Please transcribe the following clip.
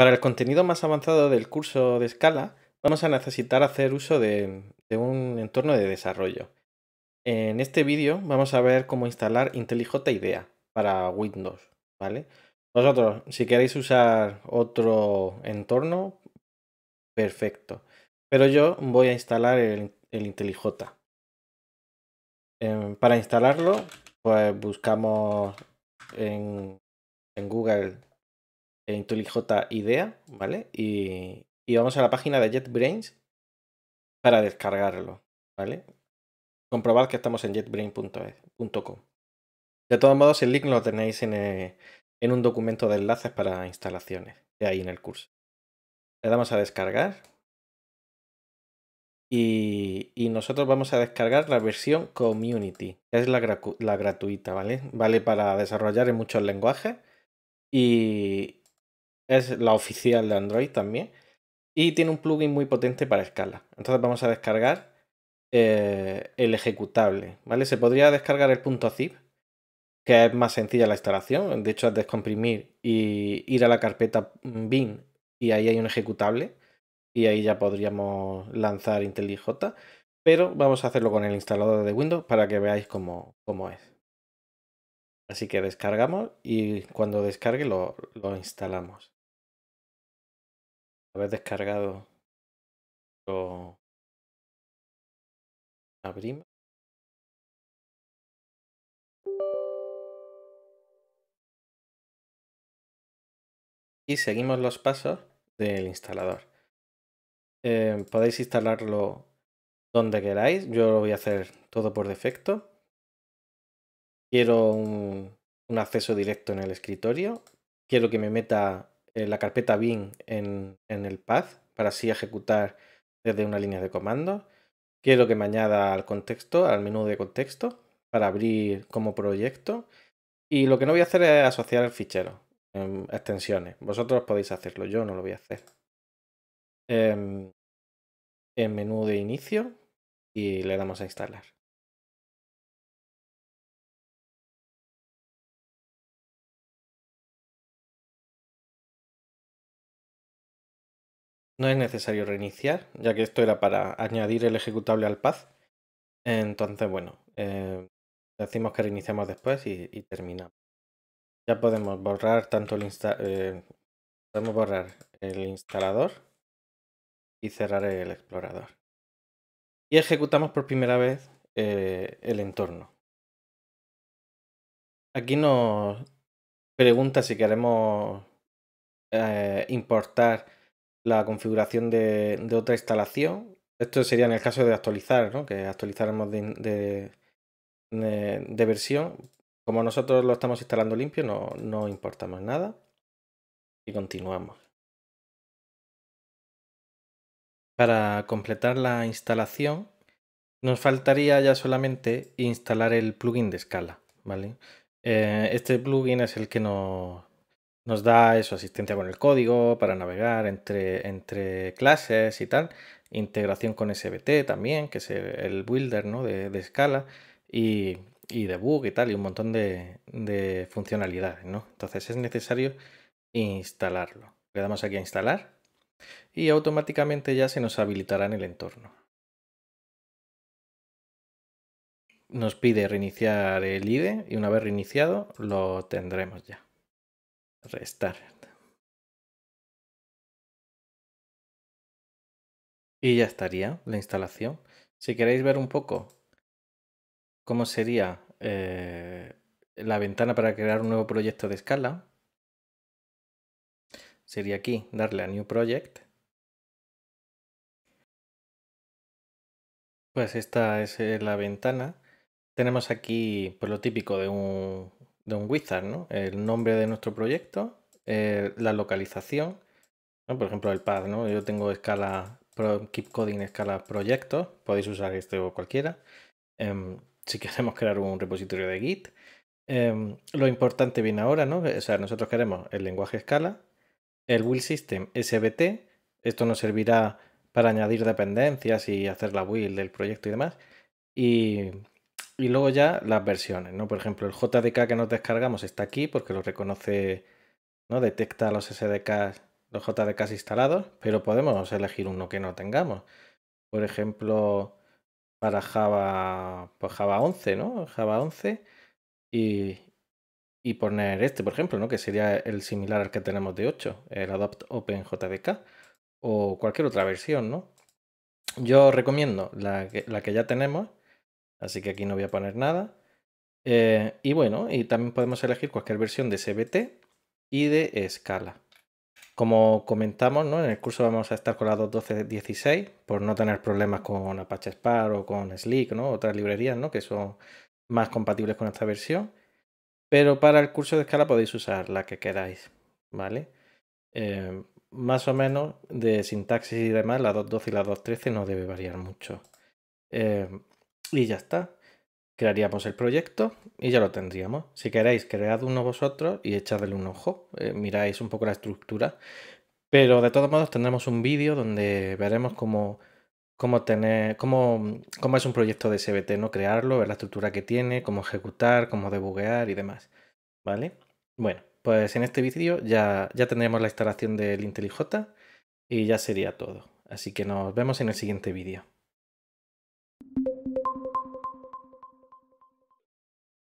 Para el contenido más avanzado del curso de escala, vamos a necesitar hacer uso de, un entorno de desarrollo. En este vídeo vamos a ver cómo instalar IntelliJ IDEA para Windows, ¿vale? Vosotros, si queréis usar otro entorno, perfecto. Pero yo voy a instalar el, IntelliJ. Em, para instalarlo, pues buscamos en Google IntelliJ IDEA, ¿vale? Y, vamos a la página de JetBrains para descargarlo, ¿vale? Comprobad que estamos en jetbrain.com. E, de todos modos, el link lo tenéis eh, en, un documento de enlaces para instalaciones, de ahí en el curso. Le damos a descargar. Y, nosotros vamos a descargar la versión Community, que es la, la gratuita, ¿vale? Vale para desarrollar en muchos lenguajes y, es la oficial de Android también. Y tiene un plugin muy potente para escala. Entonces vamos a descargar eh, el ejecutable. ¿vale? Se podría descargar el punto zip, que es más sencilla la instalación. De hecho, es descomprimir y ir a la carpeta bin y ahí hay un ejecutable. Y ahí ya podríamos lanzar IntelliJ. Pero vamos a hacerlo con el instalador de Windows para que veáis cómo, es. Así que descargamos y cuando descargue lo instalamos haber descargado lo abrimos y seguimos los pasos del instalador eh, podéis instalarlo donde queráis yo lo voy a hacer todo por defecto quiero un acceso directo en el escritorio quiero que me meta eh, la carpeta bin en, el path para así ejecutar desde una línea de comando. Quiero que me añada al contexto, al menú de contexto, para abrir como proyecto. Y lo que no voy a hacer es asociar el fichero, en extensiones. Vosotros podéis hacerlo, yo no lo voy a hacer. Em, en menú de inicio y le damos a instalar. No es necesario reiniciar, ya que esto era para añadir el ejecutable al path. Entonces, bueno, eh, decimos que reiniciamos después y, terminamos. Ya podemos borrar tanto el instalador eh, podemos borrar el instalador y cerrar el explorador. Y ejecutamos por primera vez eh, el entorno. Aquí nos pregunta si queremos importar la configuración de, otra instalación. Esto sería en el caso de actualizar, ¿no? que actualizáramos de, de, versión. Como nosotros lo estamos instalando limpio, no, importamos nada. Y continuamos. Para completar la instalación, nos faltaría ya solamente instalar el plugin de escala. ¿vale? Eh, este plugin es el que nos, nos da eso, asistencia con el código para navegar entre, clases y tal, integración con SBT también, que es el builder de, escala, y, y debug y tal, y un montón de, funcionalidades. ¿no? Entonces es necesario instalarlo. Le damos aquí a instalar y automáticamente ya se nos habilitará en el entorno. Nos pide reiniciar el IDE y una vez reiniciado lo tendremos ya. Restart Y ya estaría la instalación. Si queréis ver un poco cómo sería eh, la ventana para crear un nuevo proyecto de escala, sería aquí, darle a New Project. Pues esta es eh, la ventana. Tenemos aquí por pues, lo típico de un un Wizard, El nombre de nuestro proyecto, eh, la localización, por ejemplo, el path, ¿no? Yo tengo escala, keep coding escala proyecto, podéis usar este o cualquiera. Em, si queremos crear un repositorio de Git. Em, lo importante viene ahora, ¿no? nosotros queremos el lenguaje escala, el build system SBT, esto nos servirá para añadir dependencias y hacer la build del proyecto y demás, y y luego ya las versiones, ¿no? Por ejemplo, el JDK que nos descargamos está aquí porque lo reconoce, ¿no? Detecta los SDKs, los JDKs instalados, pero podemos elegir uno que no tengamos. Por ejemplo, para Java, pues Java 11, ¿no? Java 11 y, poner este, por ejemplo, ¿no? Que sería el similar al que tenemos de 8, el Adopt Open JDK o cualquier otra versión, ¿no? Yo recomiendo la la que ya tenemos Así que aquí no voy a poner nada. Eh, y bueno, y también podemos elegir cualquier versión de CBT y de escala. Como comentamos, ¿no? en el curso vamos a estar con la 2.12.16 por no tener problemas con Apache Spark o con Slick, ¿no? otras librerías ¿no? que son más compatibles con esta versión. Pero para el curso de escala podéis usar la que queráis, ¿vale? Eh, más o menos de sintaxis y demás, la 2.12 y la 2.13 no debe variar mucho. Eh, y ya está. Crearíamos el proyecto y ya lo tendríamos. Si queréis, cread uno vosotros y echadle un ojo. Eh, miráis un poco la estructura. Pero de todos modos tendremos un vídeo donde veremos cómo, cómo, tener, cómo, cómo es un proyecto de SBT, ¿no? Crearlo, ver la estructura que tiene, cómo ejecutar, cómo debuguear y demás. ¿Vale? Bueno, pues en este vídeo ya, ya tendremos la instalación del IntelliJ y ya sería todo. Así que nos vemos en el siguiente vídeo.